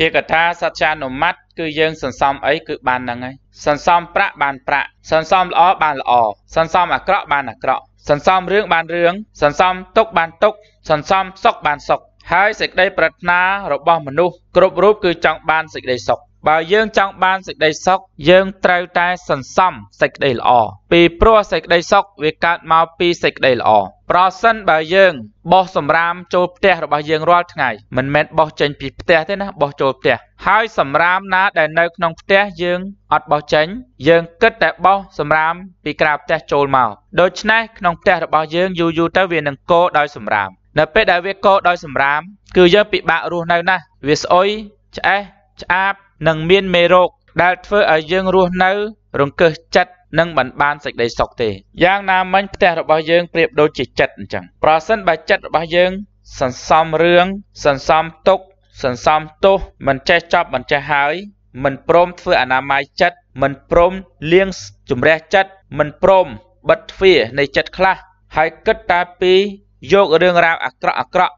ជាកថាសច្ចានុម័តគឺយើងសន្សំអីគឺបានហ្នឹងហើយសន្សំប្រាក់បានប្រាក់សន្សំល្អបានល្អសន្សំអាក្រក់បានអាក្រក់សន្សំរឿងបានរឿងសន្សំទុកបានទុកសន្សំសុខបានសុខហើយសេចក្តីប្រាថ្នារបស់មនុស្សគ្រប់រូបគឺចង់បានសេចក្តីសុខបើយើងចង់បានសេចក្តីសុខយើងត្រូវតែសន្សំសេចក្តីល្អពីព្រោះសេចក្តីសុខវាកើតមកពីសេចក្តីល្អប្រសិនបើយើងបោះសម្រាមចូលផ្ទះរបស់យើងរាល់ថ្ងៃមិនមែនបោះចេញពីផ្ទះទេណាបោះចូលផ្ទះហើយសម្រាមណាដែលនៅក្នុងផ្ទះយើងអត់បោះចេញយើងគិតតែបោះសម្រាមពីក្រៅផ្ទះចូលមកដូច្នេះក្នុងផ្ទះរបស់យើងយូរយូរទៅវានឹងកោដោយសម្រាម នៅពេលដែលវាកោដោយសម្រាម គឺយើងពិបាករស់នៅណាស់វាស្អុយឆ្អេះឆ្អាបនិងមានមេរោគដែលធ្វើឲ្យយើងរស់នៅ រង្គើសចិត្តនឹងមិនបានសេចក្តីសុខទេយ៉ាងណាមិញផ្ទះរបស់យើងប្រៀបដូចជាចិត្តអញ្ចឹងប្រសិនបើចិត្តរបស់យើងសន្សំរឿងសន្សំទុក សន្សំទោសមិនចេះចប់មិនចេះហើយ មិន ព្រមធ្វើអនាម័យចិត្តមិនព្រមលាងជំរះចិត្តមិនព្រមបិទទ្វារនៃចិត្តខ្លះ ហើយគិតតែពីយករឿងរ៉ាវអាក្រក់អាក្រក់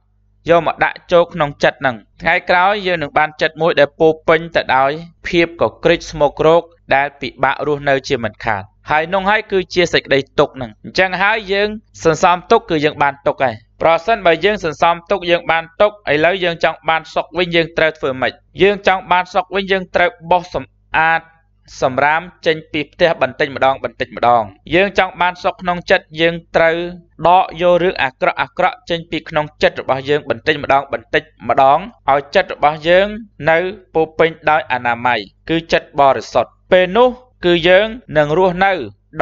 យកមកដាក់ចូលក្នុងចិត្តនឹងថ្ងៃក្រោយយើងនឹងបានចិត្តមួយដែលពោពេញទៅដោយភាពកក្រិចស្មោករោគដែលពិបាករស់នៅជាមិន ខាតហើយនោះហើយគឺជាសេចក្តីទុកនឹងអញ្ចឹងហើយយើងសន្សំទុកគឺយើងបានទុកហើយប្រសិនបើយើងសន្សំទុកយើងបានទុកឥឡូវយើងចង់បានសុខវិញយើងត្រូវធ្វើម៉េចយើងចង់បានសុខវិញយើងត្រូវបោះសម្អាតសម្រាមចេញពីផ្ទះបន្តិចម្ដង បន្តិចម្ដងយើងចង់បានសុខក្នុងចិត្តយើងត្រូវដកយករឿងអាក្រក់អាក្រក់ចេញពីក្នុងចិត្តរបស់យើងបន្តិចម្ដងបន្តិចម្ដងឲ្យចិត្តរបស់យើងនៅពោពេញដោយអនាម័យគឺចិត្តបរិសុទ្ធពេលនោះ គឺយើងនឹងរស់នៅ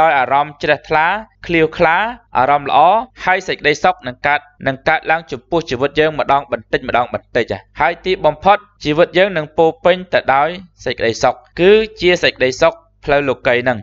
ដោយអារម្មណ៍ជ្រះថ្លាឃ្លាវខ្លាអារម្មណ៍ល្អហើយសេចក្តីសុខនឹងកើតនឹងកើតឡើងចំពោះជីវិតយើងម្ដងបន្តិចម្ដងបន្តិចហើយទីបំផុតជីវិតយើងនឹងពោពេញទៅដោយសេចក្តីសុខគឺជាសេចក្តីសុខផ្លូវលោកីយ៍ហ្នឹង